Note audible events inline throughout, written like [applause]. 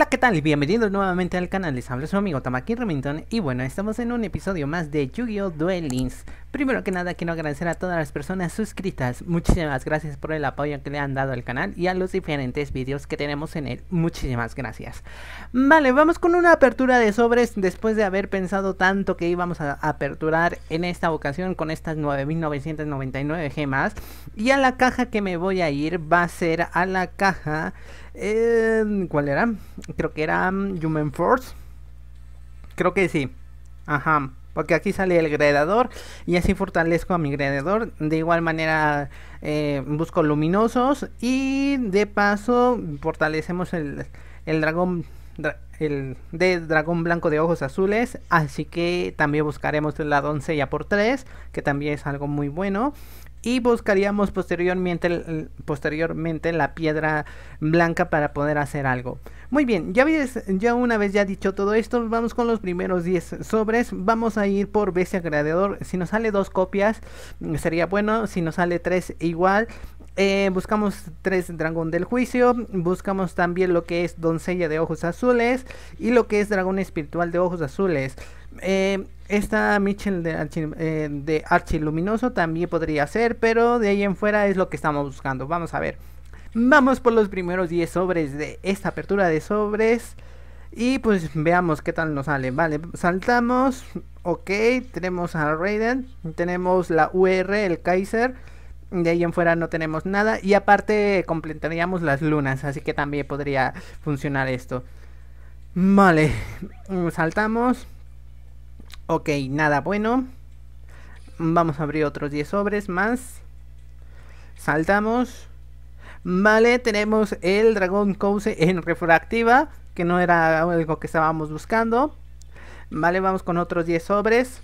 Hola, ¿qué tal? Bienvenidos nuevamente al canal, les habla su amigo Tamaki Remington y bueno, estamos en un episodio más de Yu-Gi-Oh! Duel Links. Primero que nada quiero agradecer a todas las personas suscritas, muchísimas gracias por el apoyo que le han dado al canal y a los diferentes vídeos que tenemos en él, muchísimas gracias. Vale, vamos con una apertura de sobres después de haber pensado tanto que íbamos a aperturar en esta ocasión con estas 9999 gemas y a la caja que me voy a ir va a ser a la caja... ¿Cuál era? Creo que era um, Human Force. Creo que sí. Ajá. Porque aquí sale el gredador. y así fortalezco a mi gredador. De igual manera eh, busco luminosos y de paso fortalecemos el, dragón el de dragón blanco de ojos azules. Así que también buscaremos la doncella por 3, que también es algo muy bueno y buscaríamos posteriormente, posteriormente la piedra blanca para poder hacer algo. Muy bien, ya, ya una vez ya dicho todo esto, vamos con los primeros 10 sobres. Vamos a ir por BC agradecedor Si nos sale dos copias, sería bueno. Si nos sale tres, igual. Eh, buscamos tres dragón del juicio. Buscamos también lo que es doncella de ojos azules. Y lo que es dragón espiritual de ojos azules. Eh, esta Mitchell de Archi, eh, también podría ser, pero de ahí en fuera es lo que estamos buscando. Vamos a ver. Vamos por los primeros 10 sobres de esta apertura de sobres. Y pues veamos qué tal nos sale. Vale, saltamos. Ok, tenemos a Raiden. Tenemos la UR, el Kaiser. De ahí en fuera no tenemos nada. Y aparte completaríamos las lunas. Así que también podría funcionar esto. Vale, saltamos. Ok, nada bueno. Vamos a abrir otros 10 sobres más. Saltamos. Vale, tenemos el dragón Couse en refractiva, que no era algo que estábamos buscando. Vale, vamos con otros 10 sobres.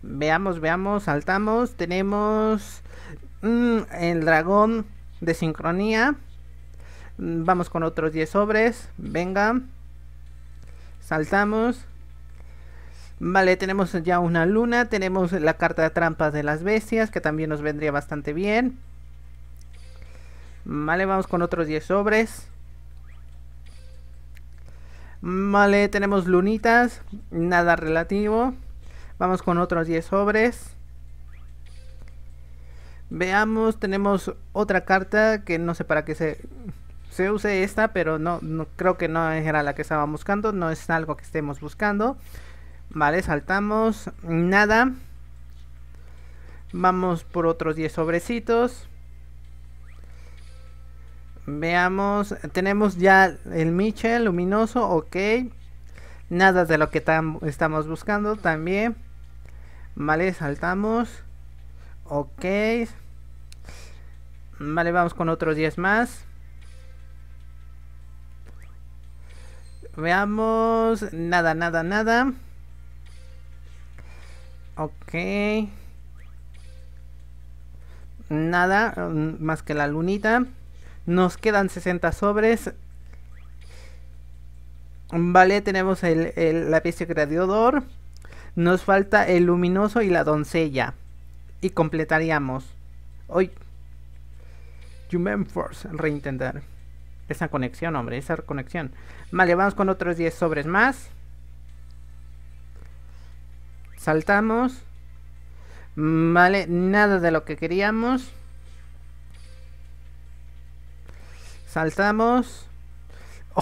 Veamos, veamos, saltamos. Tenemos mm, el dragón de sincronía. Vamos con otros 10 sobres. Venga. Saltamos. Vale, tenemos ya una luna, tenemos la carta de trampas de las bestias, que también nos vendría bastante bien. Vale, vamos con otros 10 sobres. Vale, tenemos lunitas, nada relativo. Vamos con otros 10 sobres. Veamos, tenemos otra carta que no sé para qué se, use esta, pero no, no creo que no era la que estaba buscando, no es algo que estemos buscando. Vale, saltamos. Nada. Vamos por otros 10 sobrecitos. Veamos. Tenemos ya el michel luminoso. Ok. Nada de lo que estamos buscando también. Vale, saltamos. Ok. Vale, vamos con otros 10 más. Veamos. Nada, nada, nada. Ok. Nada, mm, más que la lunita. Nos quedan 60 sobres. Vale, tenemos el, el lapicio gradiador Nos falta el luminoso y la doncella. Y completaríamos. Hoy. Human Force, reintentar. Esa conexión, hombre, esa conexión. Vale, vamos con otros 10 sobres más. Saltamos. Vale, nada de lo que queríamos. Saltamos. [laughs]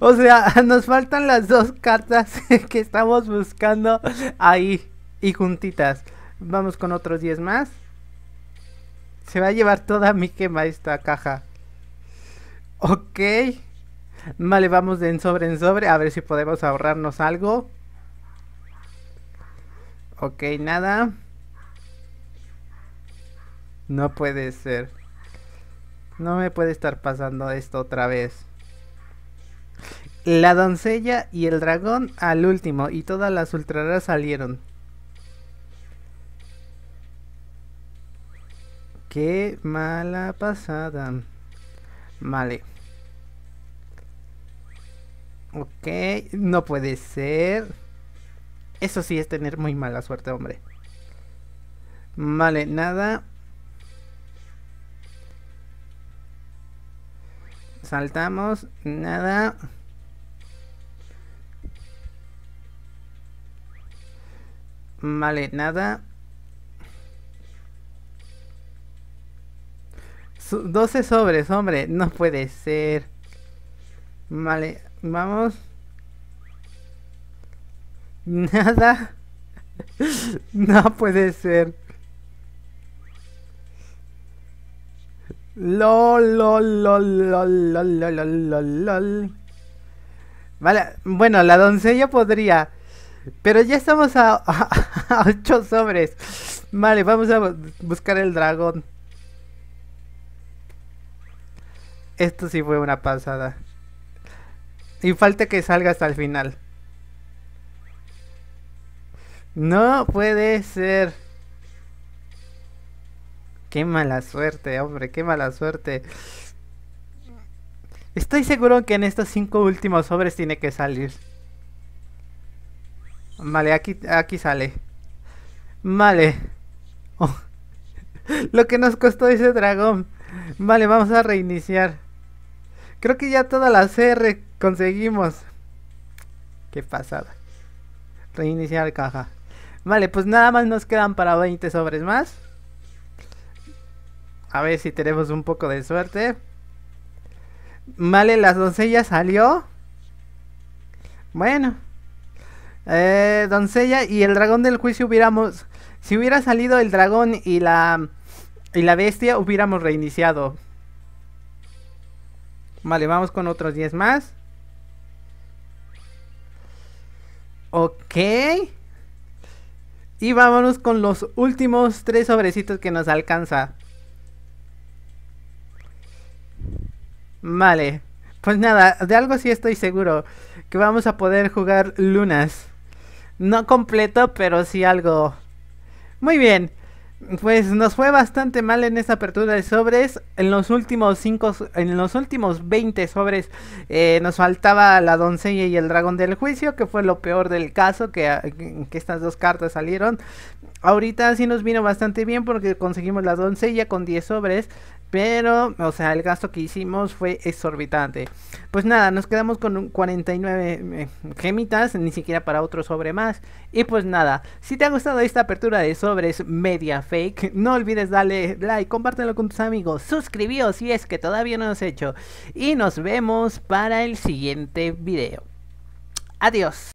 o sea, nos faltan las dos cartas [laughs] que estamos buscando ahí y juntitas. Vamos con otros 10 más. Se va a llevar toda mi quema esta caja. Ok. Vale, vamos de en sobre en sobre. A ver si podemos ahorrarnos algo. Ok, nada. No puede ser. No me puede estar pasando esto otra vez. La doncella y el dragón al último y todas las ultraras salieron. Qué mala pasada. Vale. Ok, no puede ser. Eso sí es tener muy mala suerte, hombre. Vale, nada. Saltamos, nada. Vale, nada. 12 sobres, hombre, no puede ser. Vale, vamos. Nada. No puede ser. Lo lo LOL, Vale, bueno, la doncella podría. Pero ya estamos a, [laughs] a, ocho sobres. Vale, vamos a buscar el dragón. Esto sí fue una pasada. Y falta que salga hasta el final. No puede ser. Qué mala suerte, hombre, qué mala suerte. Estoy seguro que en estos cinco últimos sobres tiene que salir. Vale, aquí, aquí sale. Vale. Oh. [laughs] Lo que nos costó ese dragón. Vale, vamos a reiniciar. Creo que ya todas las R conseguimos. Qué pasada. Reiniciar caja. Vale, pues nada más nos quedan para 20 sobres más. A ver si tenemos un poco de suerte. Vale, las doncellas salió. Bueno. Eh, doncella y el dragón del juicio hubiéramos... Si hubiera salido el dragón y la... Y la bestia hubiéramos reiniciado. Vale, vamos con otros 10 más. Ok. Y vámonos con los últimos tres sobrecitos que nos alcanza. Vale. Pues nada, de algo sí estoy seguro. Que vamos a poder jugar lunas. No completo, pero sí algo. Muy bien. Pues nos fue bastante mal en esta apertura de sobres. En los últimos cinco, en los últimos 20 sobres eh, nos faltaba la doncella y el dragón del juicio, que fue lo peor del caso, ah, que, que estas dos cartas salieron. Ahorita sí nos vino bastante bien porque conseguimos la doncella con 10 sobres, pero, o sea, el gasto que hicimos fue exorbitante. Pues nada, nos quedamos con 49 eh, gemitas, ni siquiera para otro sobre más. Y pues nada, si te ha gustado esta apertura de sobres media fake, no olvides darle like, compártelo con tus amigos, suscribíos si es que todavía no lo has hecho. Y nos vemos para el siguiente video. Adiós.